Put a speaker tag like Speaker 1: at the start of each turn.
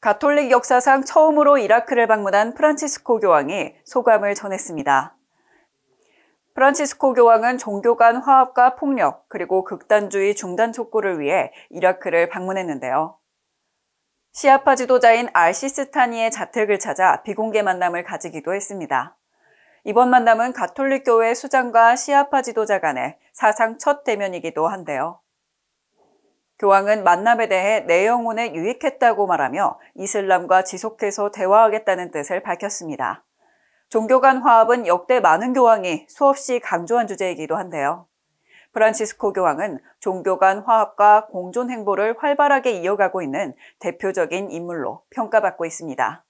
Speaker 1: 가톨릭 역사상 처음으로 이라크를 방문한 프란치스코 교황이 소감을 전했습니다. 프란치스코 교황은 종교 간 화합과 폭력 그리고 극단주의 중단 촉구를 위해 이라크를 방문했는데요. 시아파 지도자인 알시스타니의 자택을 찾아 비공개 만남을 가지기도 했습니다. 이번 만남은 가톨릭 교회 수장과 시아파 지도자 간의 사상 첫 대면이기도 한데요. 교황은 만남에 대해 내 영혼에 유익했다고 말하며 이슬람과 지속해서 대화하겠다는 뜻을 밝혔습니다. 종교 간 화합은 역대 많은 교황이 수없이 강조한 주제이기도 한데요. 프란치스코 교황은 종교 간 화합과 공존 행보를 활발하게 이어가고 있는 대표적인 인물로 평가받고 있습니다.